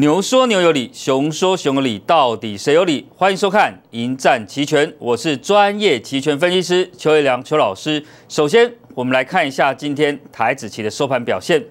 牛说牛有理，熊说熊有理，到底谁有理？欢迎收看《赢战期权》，我是专业期权分析师邱一良邱老师。首先，我们来看一下今天台子期的收盘表现。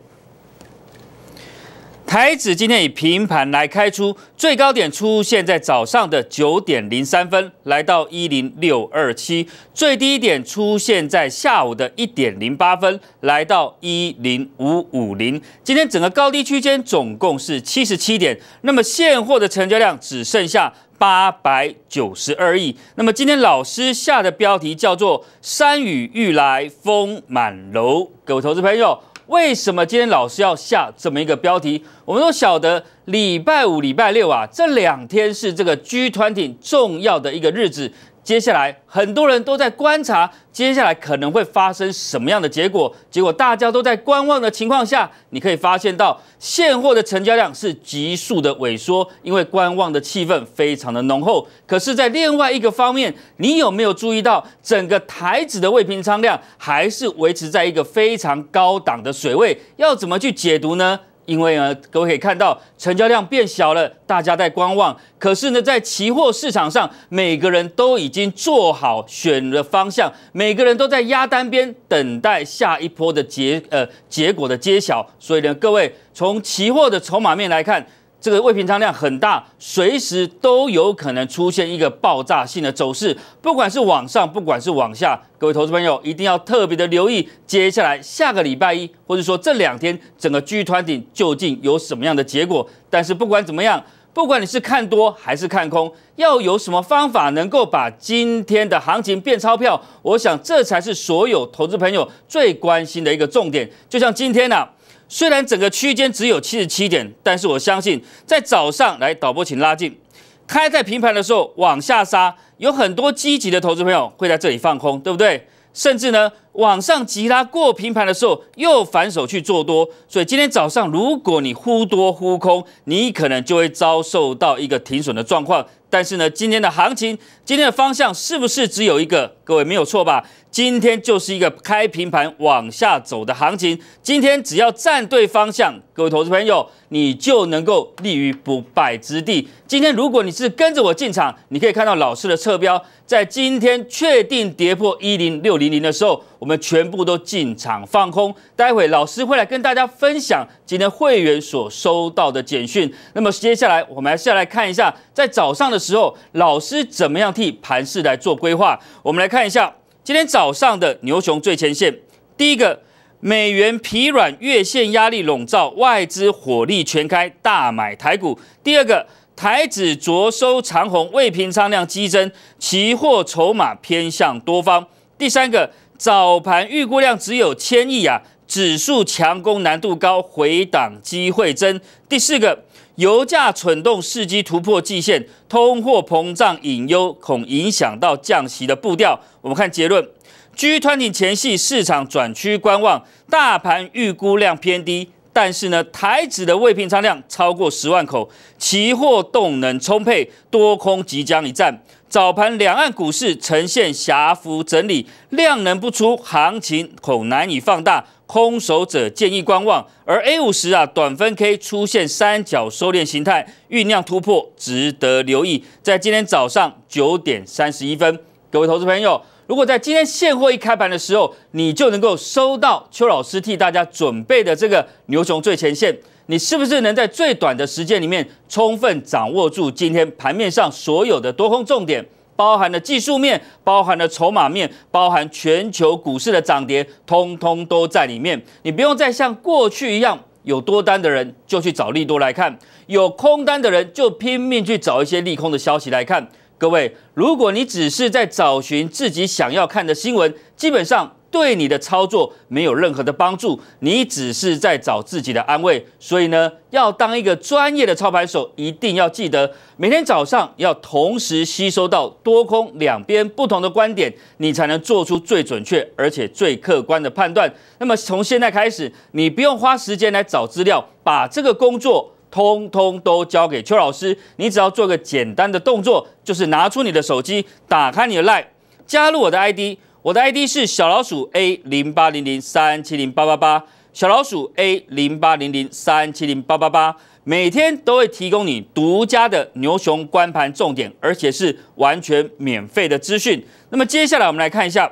台指今天以平盘来开出，最高点出现在早上的九点零三分，来到一零六二七；最低点出现在下午的一点零八分，来到一零五五零。今天整个高低区间总共是七十七点。那么现货的成交量只剩下八百九十二亿。那么今天老师下的标题叫做“山雨欲来风满楼”，各位投资朋友。为什么今天老师要下这么一个标题？我们都晓得，礼拜五、礼拜六啊，这两天是这个 G 团体重要的一个日子。接下来很多人都在观察，接下来可能会发生什么样的结果？结果大家都在观望的情况下，你可以发现到现货的成交量是急速的萎缩，因为观望的气氛非常的浓厚。可是，在另外一个方面，你有没有注意到整个台指的未平仓量还是维持在一个非常高档的水位？要怎么去解读呢？因为呢，各位可以看到成交量变小了，大家在观望。可是呢，在期货市场上，每个人都已经做好选了方向，每个人都在压单边，等待下一波的结呃结果的揭晓。所以呢，各位从期货的筹码面来看。这个未平仓量很大，随时都有可能出现一个爆炸性的走势，不管是往上，不管是往下，各位投资朋友一定要特别的留意。接下来下个礼拜一，或者说这两天，整个巨团体究竟有什么样的结果？但是不管怎么样，不管你是看多还是看空，要有什么方法能够把今天的行情变钞票？我想这才是所有投资朋友最关心的一个重点。就像今天呢。虽然整个区间只有七十七点，但是我相信在早上来导播，请拉近，开在平盘的时候往下杀，有很多积极的投资朋友会在这里放空，对不对？甚至呢。往上急拉过平盘的时候，又反手去做多，所以今天早上如果你忽多忽空，你可能就会遭受到一个停损的状况。但是呢，今天的行情，今天的方向是不是只有一个？各位没有错吧？今天就是一个开平盘往下走的行情。今天只要站对方向，各位投资朋友，你就能够立于不败之地。今天如果你是跟着我进场，你可以看到老师的测标，在今天确定跌破一零六零零的时候。我们全部都进场放空，待会老师会来跟大家分享今天会员所收到的简讯。那么接下来我们还是要来看一下，在早上的时候，老师怎么样替盘市来做规划。我们来看一下今天早上的牛熊最前线。第一个，美元疲软，月线压力笼罩，外资火力全开，大买台股。第二个，台指着收长红，未平仓量激增，期货筹码偏向多方。第三个。早盘预估量只有千亿啊，指数强攻难度高，回档机会增。第四个，油价蠢动，伺机突破季线，通货膨胀隐忧恐影响到降息的步调。我们看结论：G 团体前系市场转趋观望，大盘预估量偏低，但是呢，台指的未平仓量超过十万口，期货动能充沛，多空即将一战。早盘，两岸股市呈现狭幅整理，量能不出，行情恐难以放大，空手者建议观望。而 A 五十啊，短分 K 出现三角收敛形态，酝酿突破，值得留意。在今天早上九点三十一分，各位投资朋友，如果在今天现货一开盘的时候，你就能够收到邱老师替大家准备的这个牛熊最前线。你是不是能在最短的时间里面充分掌握住今天盘面上所有的多空重点？包含了技术面，包含了筹码面，包含全球股市的涨跌，通通都在里面。你不用再像过去一样，有多单的人就去找利多来看，有空单的人就拼命去找一些利空的消息来看。各位，如果你只是在找寻自己想要看的新闻，基本上。对你的操作没有任何的帮助，你只是在找自己的安慰。所以呢，要当一个专业的操盘手，一定要记得每天早上要同时吸收到多空两边不同的观点，你才能做出最准确而且最客观的判断。那么从现在开始，你不用花时间来找资料，把这个工作通通都交给邱老师，你只要做个简单的动作，就是拿出你的手机，打开你的 Line，加入我的 ID。我的 ID 是小老鼠 A 零八零零三七零八八八，小老鼠 A 零八零零三七零八八八，每天都会提供你独家的牛熊观盘重点，而且是完全免费的资讯。那么接下来我们来看一下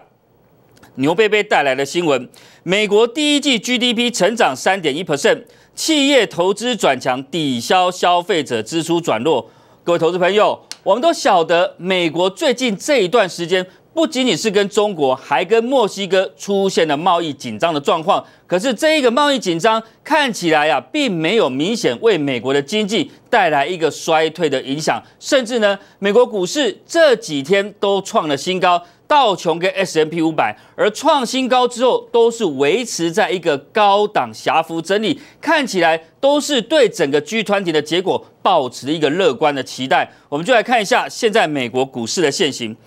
牛贝贝带来的新闻：美国第一季 GDP 成长三点一 percent，企业投资转强抵消消费者支出转弱。各位投资朋友，我们都晓得美国最近这一段时间。不仅仅是跟中国，还跟墨西哥出现了贸易紧张的状况。可是这一个贸易紧张看起来啊，并没有明显为美国的经济带来一个衰退的影响。甚至呢，美国股市这几天都创了新高，道琼跟 S M P 五百，而创新高之后都是维持在一个高档狭幅整理，看起来都是对整个 G 团体的结果保持一个乐观的期待。我们就来看一下现在美国股市的现形。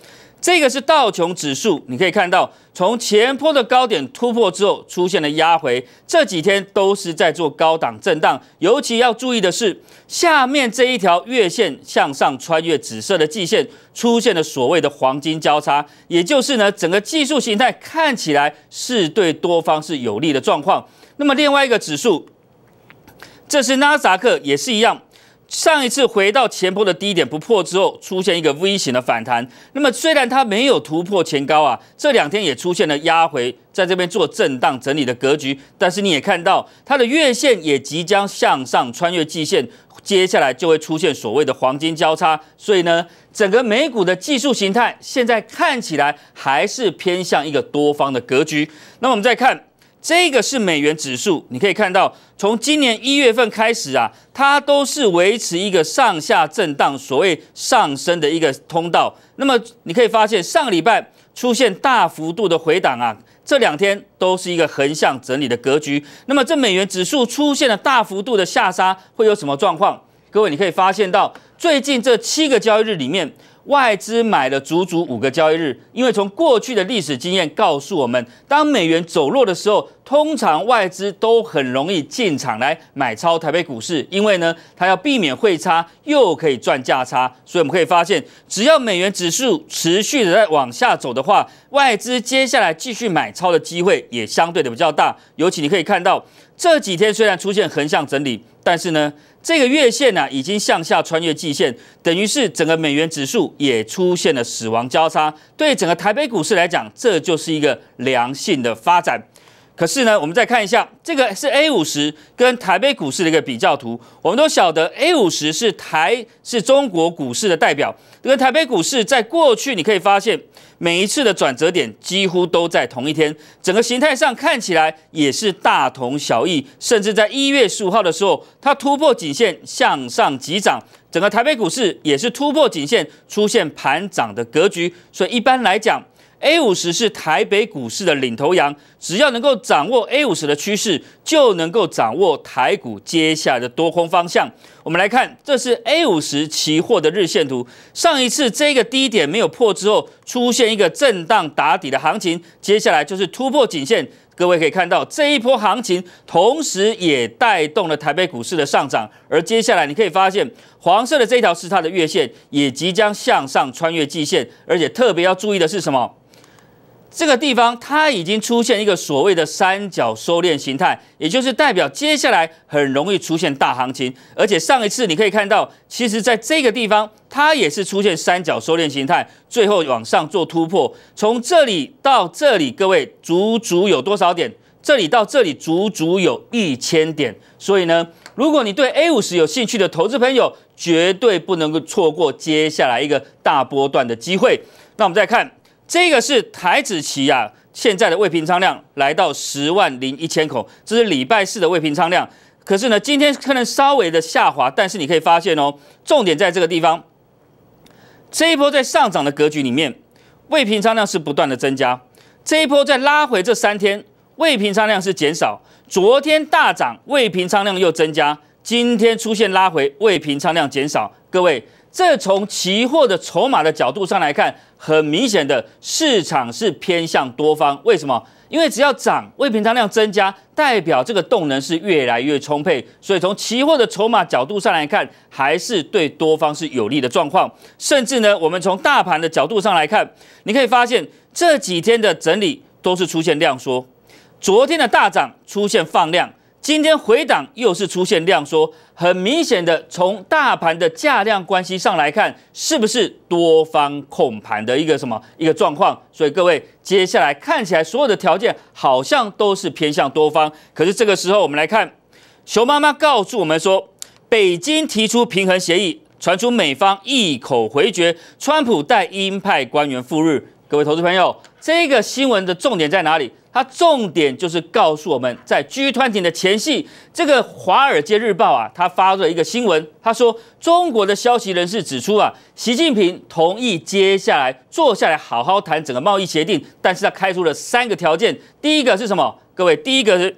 这个是道琼指数，你可以看到从前坡的高点突破之后，出现了压回，这几天都是在做高档震荡。尤其要注意的是，下面这一条月线向上穿越紫色的季线，出现了所谓的黄金交叉，也就是呢，整个技术形态看起来是对多方是有利的状况。那么另外一个指数，这是纳斯达克也是一样。上一次回到前波的低点不破之后，出现一个 V 型的反弹。那么虽然它没有突破前高啊，这两天也出现了压回，在这边做震荡整理的格局。但是你也看到，它的月线也即将向上穿越季线，接下来就会出现所谓的黄金交叉。所以呢，整个美股的技术形态现在看起来还是偏向一个多方的格局。那我们再看。这个是美元指数，你可以看到，从今年一月份开始啊，它都是维持一个上下震荡，所谓上升的一个通道。那么你可以发现，上礼拜出现大幅度的回档啊，这两天都是一个横向整理的格局。那么这美元指数出现了大幅度的下杀，会有什么状况？各位，你可以发现到，最近这七个交易日里面，外资买了足足五个交易日。因为从过去的历史经验告诉我们，当美元走弱的时候，通常外资都很容易进场来买超台北股市，因为呢，它要避免汇差，又可以赚价差。所以我们可以发现，只要美元指数持续的在往下走的话，外资接下来继续买超的机会也相对的比较大。尤其你可以看到，这几天虽然出现横向整理，但是呢。这个月线呢，已经向下穿越季线，等于是整个美元指数也出现了死亡交叉。对整个台北股市来讲，这就是一个良性的发展。可是呢，我们再看一下这个是 A 五十跟台北股市的一个比较图。我们都晓得 A 五十是台是中国股市的代表，这个台北股市在过去你可以发现，每一次的转折点几乎都在同一天，整个形态上看起来也是大同小异。甚至在一月十五号的时候，它突破颈线向上急涨，整个台北股市也是突破颈线出现盘涨的格局。所以一般来讲，A 五十是台北股市的领头羊，只要能够掌握 A 五十的趋势，就能够掌握台股接下来的多空方向。我们来看，这是 A 五十期货的日线图。上一次这个低点没有破之后，出现一个震荡打底的行情，接下来就是突破颈线。各位可以看到，这一波行情同时也带动了台北股市的上涨。而接下来你可以发现，黄色的这条是它的月线，也即将向上穿越季线。而且特别要注意的是什么？这个地方它已经出现一个所谓的三角收敛形态，也就是代表接下来很容易出现大行情。而且上一次你可以看到，其实在这个地方它也是出现三角收敛形态，最后往上做突破。从这里到这里，各位足足有多少点？这里到这里足足有一千点。所以呢，如果你对 A 五十有兴趣的投资朋友，绝对不能够错过接下来一个大波段的机会。那我们再看。这个是台子期啊，现在的未平仓量来到十万零一千口，这是礼拜四的未平仓量。可是呢，今天可能稍微的下滑，但是你可以发现哦，重点在这个地方。这一波在上涨的格局里面，未平仓量是不断的增加。这一波在拉回这三天，未平仓量是减少。昨天大涨，未平仓量又增加。今天出现拉回，未平仓量减少。各位，这从期货的筹码的角度上来看。很明显的市场是偏向多方，为什么？因为只要涨，未平仓量增加，代表这个动能是越来越充沛，所以从期货的筹码角度上来看，还是对多方是有利的状况。甚至呢，我们从大盘的角度上来看，你可以发现这几天的整理都是出现量缩，昨天的大涨出现放量。今天回档又是出现量缩，很明显的从大盘的价量关系上来看，是不是多方控盘的一个什么一个状况？所以各位接下来看起来所有的条件好像都是偏向多方，可是这个时候我们来看，熊妈妈告诉我们说，北京提出平衡协议，传出美方一口回绝，川普带鹰派官员赴日，各位投资朋友，这个新闻的重点在哪里？他重点就是告诉我们在 G 团体的前夕，这个《华尔街日报》啊，他发了一个新闻，他说中国的消息人士指出啊，习近平同意接下来坐下来好好谈整个贸易协定，但是他开出了三个条件。第一个是什么？各位，第一个是，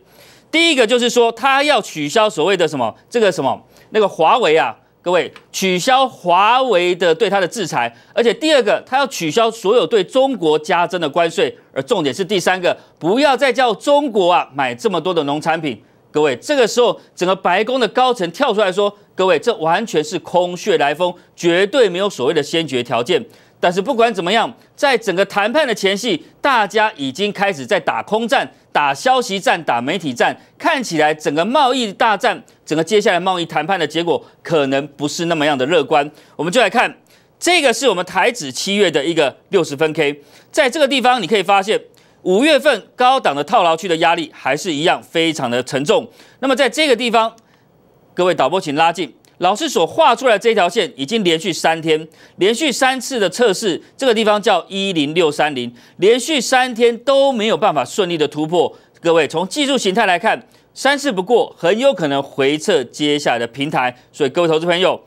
第一个就是说他要取消所谓的什么这个什么那个华为啊。各位取消华为的对它的制裁，而且第二个，它要取消所有对中国加征的关税，而重点是第三个，不要再叫中国啊买这么多的农产品。各位，这个时候整个白宫的高层跳出来说，各位，这完全是空穴来风，绝对没有所谓的先决条件。但是不管怎么样，在整个谈判的前夕，大家已经开始在打空战。打消息战、打媒体战，看起来整个贸易大战、整个接下来贸易谈判的结果，可能不是那么样的乐观。我们就来看，这个是我们台指七月的一个六十分 K，在这个地方你可以发现，五月份高档的套牢区的压力还是一样非常的沉重。那么在这个地方，各位导播请拉近。老师所画出来这条线已经连续三天、连续三次的测试，这个地方叫一零六三零，连续三天都没有办法顺利的突破。各位从技术形态来看，三次不过，很有可能回撤接下来的平台。所以各位投资朋友，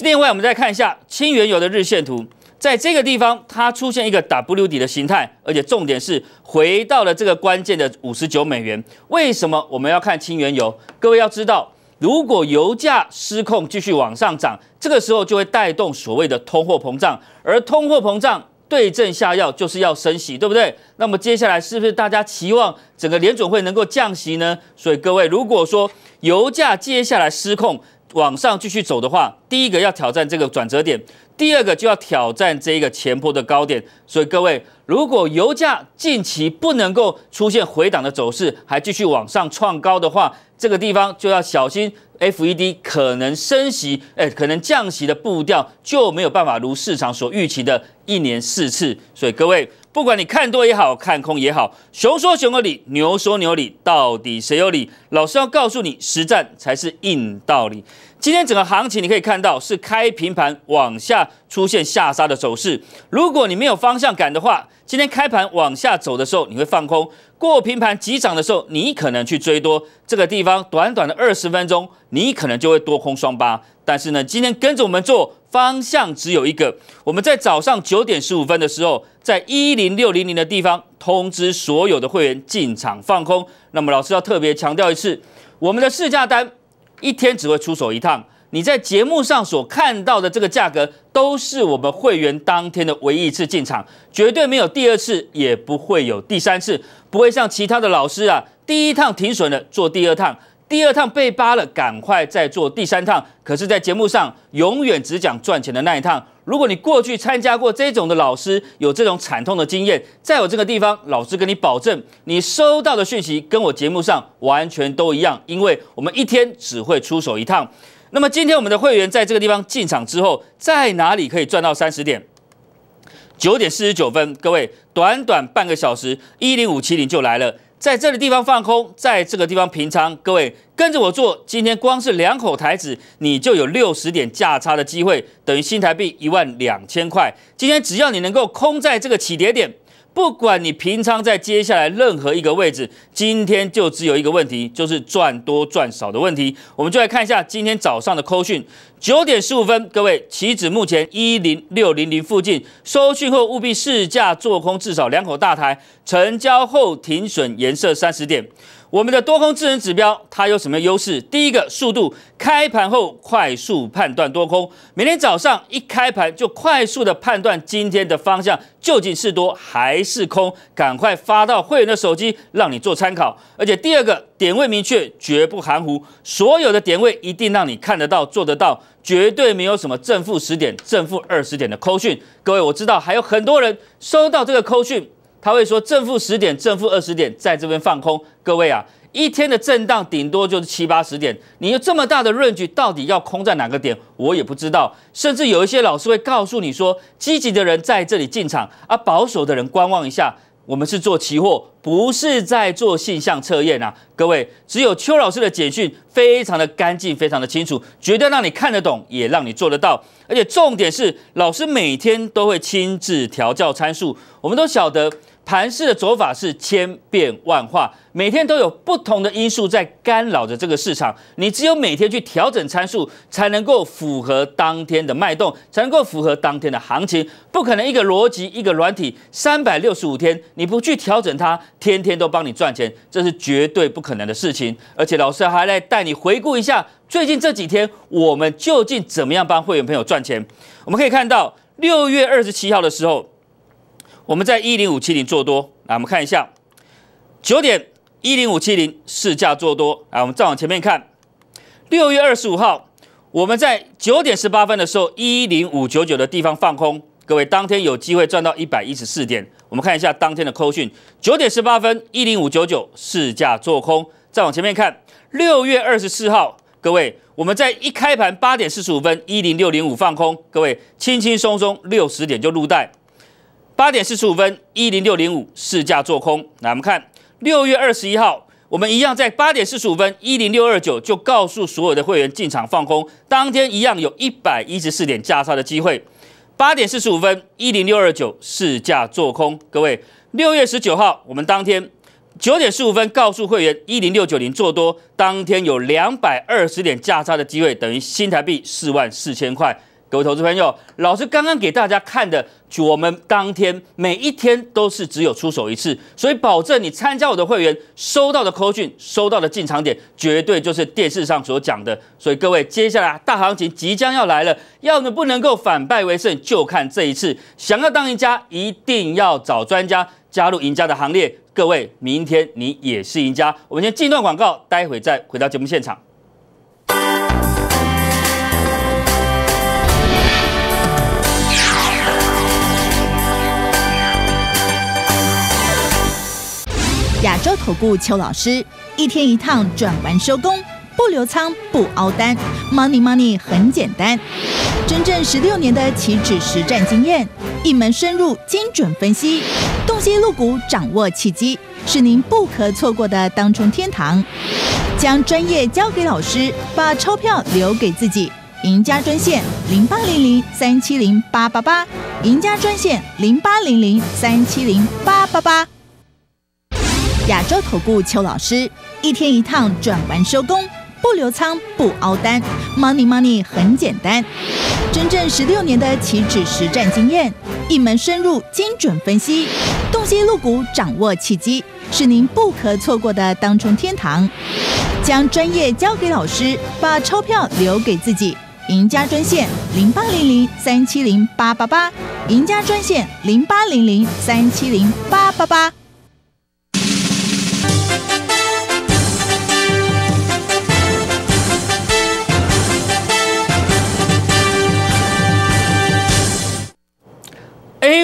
另外我们再看一下氢原油的日线图，在这个地方它出现一个 W 底的形态，而且重点是回到了这个关键的五十九美元。为什么我们要看清原油？各位要知道。如果油价失控继续往上涨，这个时候就会带动所谓的通货膨胀，而通货膨胀对症下药就是要升息，对不对？那么接下来是不是大家期望整个联准会能够降息呢？所以各位，如果说油价接下来失控往上继续走的话，第一个要挑战这个转折点，第二个就要挑战这一个前坡的高点。所以各位，如果油价近期不能够出现回档的走势，还继续往上创高的话，这个地方就要小心，FED 可能升息，哎，可能降息的步调就没有办法如市场所预期的一年四次。所以各位，不管你看多也好看空也好，熊说熊有理，牛说牛理，到底谁有理？老师要告诉你，实战才是硬道理。今天整个行情你可以看到是开平盘往下出现下杀的走势，如果你没有方向感的话。今天开盘往下走的时候，你会放空；过平盘急涨的时候，你可能去追多。这个地方短短的二十分钟，你可能就会多空双八。但是呢，今天跟着我们做方向只有一个。我们在早上九点十五分的时候，在一零六零零的地方通知所有的会员进场放空。那么老师要特别强调一次，我们的试价单一天只会出手一趟。你在节目上所看到的这个价格，都是我们会员当天的唯一一次进场，绝对没有第二次，也不会有第三次，不会像其他的老师啊，第一趟停损了做第二趟，第二趟被扒了赶快再做第三趟。可是，在节目上永远只讲赚钱的那一趟。如果你过去参加过这种的老师，有这种惨痛的经验，在我这个地方，老师跟你保证，你收到的讯息跟我节目上完全都一样，因为我们一天只会出手一趟。那么今天我们的会员在这个地方进场之后，在哪里可以赚到三十点？九点四十九分，各位，短短半个小时，一零五七零就来了。在这个地方放空，在这个地方平仓，各位跟着我做。今天光是两口台子，你就有六十点价差的机会，等于新台币一万两千块。今天只要你能够空在这个起跌点。不管你平仓在接下来任何一个位置，今天就只有一个问题，就是赚多赚少的问题。我们就来看一下今天早上的扣讯，九点十五分，各位起止目前一零六零零附近，收讯后务必试价做空至少两口大台，成交后停损颜色三十点。我们的多空智能指标它有什么优势？第一个，速度，开盘后快速判断多空，每天早上一开盘就快速的判断今天的方向究竟是多还是空，赶快发到会员的手机，让你做参考。而且第二个，点位明确，绝不含糊，所有的点位一定让你看得到、做得到，绝对没有什么正负十点、正负二十点的扣讯。各位，我知道还有很多人收到这个扣讯。他会说正负十点，正负二十点，在这边放空。各位啊，一天的震荡顶多就是七八十点。你有这么大的论据，到底要空在哪个点？我也不知道。甚至有一些老师会告诉你说，积极的人在这里进场啊，保守的人观望一下。我们是做期货，不是在做现象测验啊。各位，只有邱老师的简讯非常的干净，非常的清楚，绝对让你看得懂，也让你做得到。而且重点是，老师每天都会亲自调教参数。我们都晓得。盘市的走法是千变万化，每天都有不同的因素在干扰着这个市场。你只有每天去调整参数，才能够符合当天的脉动，才能够符合当天的行情。不可能一个逻辑、一个软体，三百六十五天你不去调整它，天天都帮你赚钱，这是绝对不可能的事情。而且老师还来带你回顾一下最近这几天，我们究竟怎么样帮会员朋友赚钱？我们可以看到六月二十七号的时候。我们在一零五七零做多，来我们看一下，九点一零五七零市价做多，来我们再往前面看，六月二十五号，我们在九点十八分的时候一零五九九的地方放空，各位当天有机会赚到一百一十四点，我们看一下当天的扣讯，九点十八分一零五九九市价做空，再往前面看，六月二十四号，各位我们在一开盘八点四十五分一零六零五放空，各位轻轻松松六十点就入袋。八点四十五分，一零六零五试价做空。来，我们看六月二十一号，我们一样在八点四十五分，一零六二九就告诉所有的会员进场放空。当天一样有一百一十四点价差的机会。八点四十五分，一零六二九试价做空。各位，六月十九号，我们当天九点十五分告诉会员一零六九零做多。当天有两百二十点价差的机会，等于新台币四万四千块。各位投资朋友，老师刚刚给大家看的，我们当天每一天都是只有出手一次，所以保证你参加我的会员收到的 c a 讯，收到的进场点绝对就是电视上所讲的。所以各位，接下来大行情即将要来了，要么不能够反败为胜，就看这一次。想要当赢家，一定要找专家加入赢家的行列。各位，明天你也是赢家。我们先进段广告，待会再回到节目现场。亚洲投顾邱老师，一天一趟转完收工，不留仓不熬单，money money 很简单。真正十六年的期指实战经验，一门深入精准分析，洞悉露股掌握契机，是您不可错过的当冲天堂。将专业交给老师，把钞票留给自己。赢家专线零八零零三七零八八八，赢家专线零八零零三七零八八八。亚洲投顾邱老师，一天一趟转完收工，不留仓不凹单，money money 很简单。真正十六年的期指实战经验，一门深入精准分析，洞悉入股掌握契机，是您不可错过的当冲天堂。将专业交给老师，把钞票留给自己。赢家专线零八零零三七零八八八，赢家专线零八零零三七零八八八。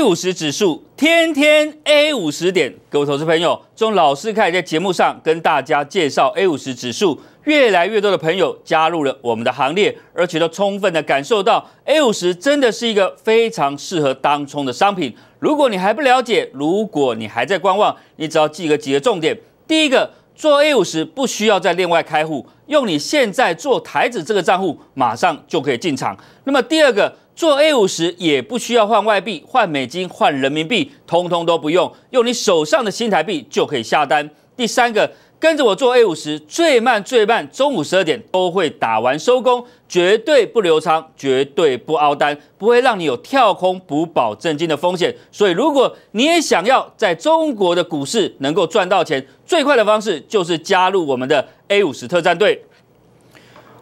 A 五十指数天天 A 五十点，各位投资朋友，从老师开始在节目上跟大家介绍 A 五十指数，越来越多的朋友加入了我们的行列，而且都充分的感受到 A 五十真的是一个非常适合当冲的商品。如果你还不了解，如果你还在观望，你只要记个几个重点。第一个。做 A 五十不需要再另外开户，用你现在做台子这个账户，马上就可以进场。那么第二个，做 A 五十也不需要换外币，换美金、换人民币，通通都不用，用你手上的新台币就可以下单。第三个。跟着我做 A 五十，最慢最慢，中午十二点都会打完收工，绝对不留仓，绝对不凹单，不会让你有跳空补保证金的风险。所以，如果你也想要在中国的股市能够赚到钱，最快的方式就是加入我们的 A 五十特战队。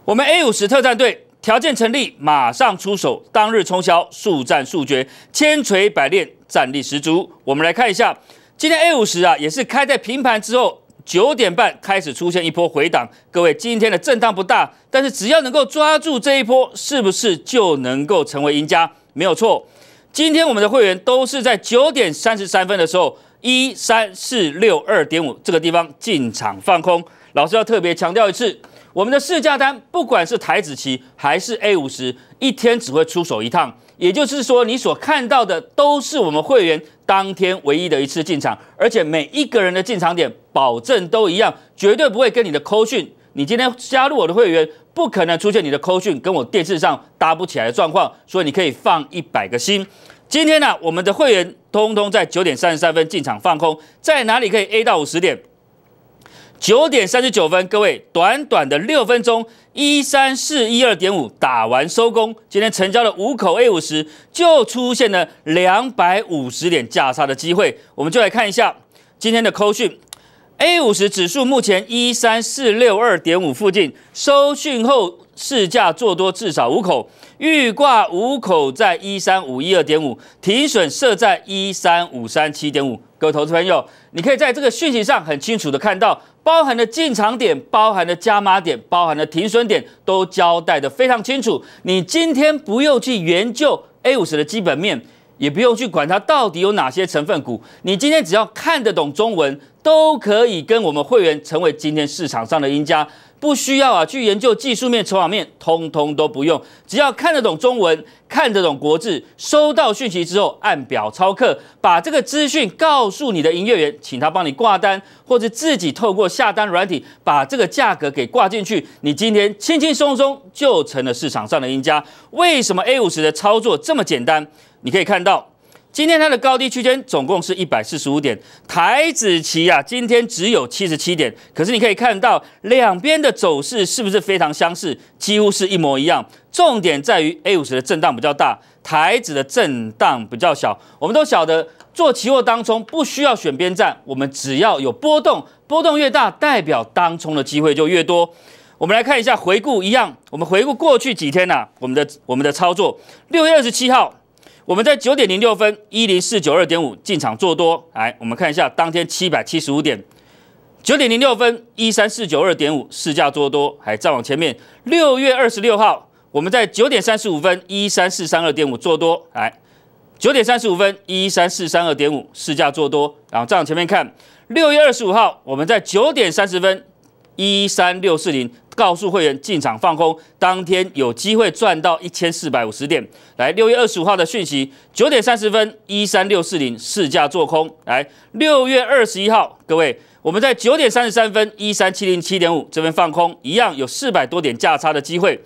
我们 A 五十特战队条件成立，马上出手，当日冲销，速战速决，千锤百炼，战力十足。我们来看一下，今天 A 五十啊，也是开在平盘之后。九点半开始出现一波回档，各位今天的震荡不大，但是只要能够抓住这一波，是不是就能够成为赢家？没有错。今天我们的会员都是在九点三十三分的时候，一三四六二点五这个地方进场放空。老师要特别强调一次，我们的试价单不管是台子期还是 A 五十，一天只会出手一趟，也就是说你所看到的都是我们会员。当天唯一的一次进场，而且每一个人的进场点保证都一样，绝对不会跟你的扣讯。你今天加入我的会员，不可能出现你的扣讯跟我电视上搭不起来的状况，所以你可以放一百个心。今天呢，我们的会员通通在九点三十三分进场放空，在哪里可以 A 到五十点？九点三十九分，各位，短短的六分钟，一三四一二点五打完收工。今天成交了五口 A 五十，就出现了两百五十点价差的机会。我们就来看一下今天的扣讯 A 五十指数，目前一三四六二点五附近收讯后市价做多至少五口，预挂五口在一三五一二点五，停损设在一三五三七点五。各位投资朋友，你可以在这个讯息上很清楚的看到。包含的进场点、包含的加码点、包含的停损点，都交代的非常清楚。你今天不用去研究 A 五十的基本面。也不用去管它到底有哪些成分股，你今天只要看得懂中文，都可以跟我们会员成为今天市场上的赢家。不需要啊，去研究技术面、筹码面，通通都不用，只要看得懂中文，看得懂国字，收到讯息之后按表抄课，把这个资讯告诉你的营业员，请他帮你挂单，或者自己透过下单软体把这个价格给挂进去，你今天轻轻松松就成了市场上的赢家。为什么 A 五十的操作这么简单？你可以看到，今天它的高低区间总共是一百四十五点，台子期啊，今天只有七十七点。可是你可以看到两边的走势是不是非常相似，几乎是一模一样。重点在于 A 五十的震荡比较大，台子的震荡比较小。我们都晓得做期货当中不需要选边站，我们只要有波动，波动越大，代表当冲的机会就越多。我们来看一下回顾一样，我们回顾过去几天呐，我们的我们的操作，六月二十七号。我们在九点零六分一零四九二点五进场做多，来，我们看一下当天七百七十五点，九点零六分一三四九二点五试价做多，还再往前面，六月二十六号我们在九点三十五分一三四三二点五做多，来，九点三十五分一三四三二点五试价做多，然后再往前面看，六月二十五号我们在九点三十分一三六四零。告诉会员进场放空，当天有机会赚到一千四百五十点。来，六月二十五号的讯息，九点三十分，一三六四零市价做空。来，六月二十一号，各位，我们在九点三十三分，一三七零七点五这边放空，一样有四百多点价差的机会。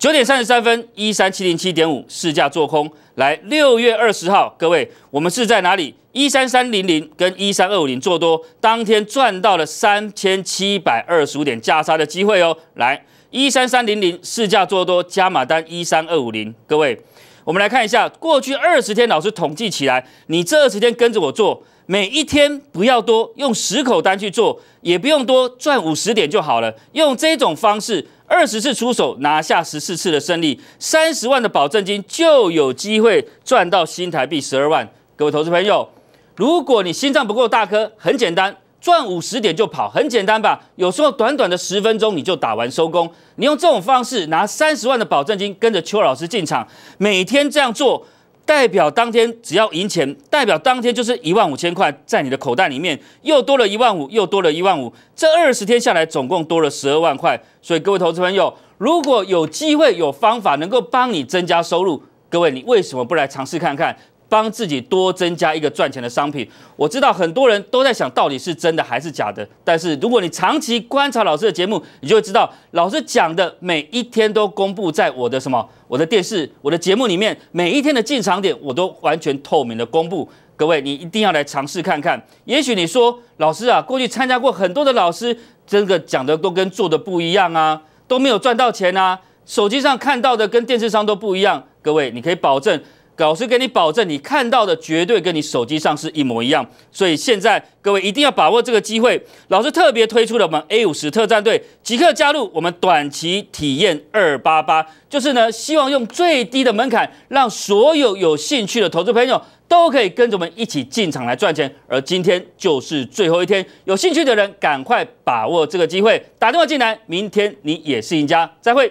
九点三十三分，一三七零七点五，市价做空。来，六月二十号，各位，我们是在哪里？一三三零零跟一三二五零做多，当天赚到了三千七百二十五点加差的机会哦。来，一三三零零市价做多，加码单一三二五零。各位，我们来看一下，过去二十天老师统计起来，你这二十天跟着我做。每一天不要多用十口单去做，也不用多赚五十点就好了。用这种方式，二十次出手拿下十四次的胜利，三十万的保证金就有机会赚到新台币十二万。各位投资朋友，如果你心脏不够大颗，很简单，赚五十点就跑，很简单吧？有时候短短的十分钟你就打完收工。你用这种方式拿三十万的保证金跟着邱老师进场，每天这样做。代表当天只要赢钱，代表当天就是一万五千块在你的口袋里面，又多了一万五，又多了一万五，这二十天下来总共多了十二万块。所以各位投资朋友，如果有机会、有方法能够帮你增加收入，各位你为什么不来尝试看看？帮自己多增加一个赚钱的商品。我知道很多人都在想，到底是真的还是假的？但是如果你长期观察老师的节目，你就会知道，老师讲的每一天都公布在我的什么？我的电视、我的节目里面，每一天的进场点我都完全透明的公布。各位，你一定要来尝试看看。也许你说，老师啊，过去参加过很多的老师，真的讲的都跟做的不一样啊，都没有赚到钱啊。手机上看到的跟电视上都不一样。各位，你可以保证。老师跟你保证，你看到的绝对跟你手机上是一模一样。所以现在各位一定要把握这个机会。老师特别推出了我们 A 五十特战队，即刻加入我们短期体验二八八，就是呢，希望用最低的门槛，让所有有兴趣的投资朋友都可以跟着我们一起进场来赚钱。而今天就是最后一天，有兴趣的人赶快把握这个机会，打电话进来，明天你也是赢家。再会。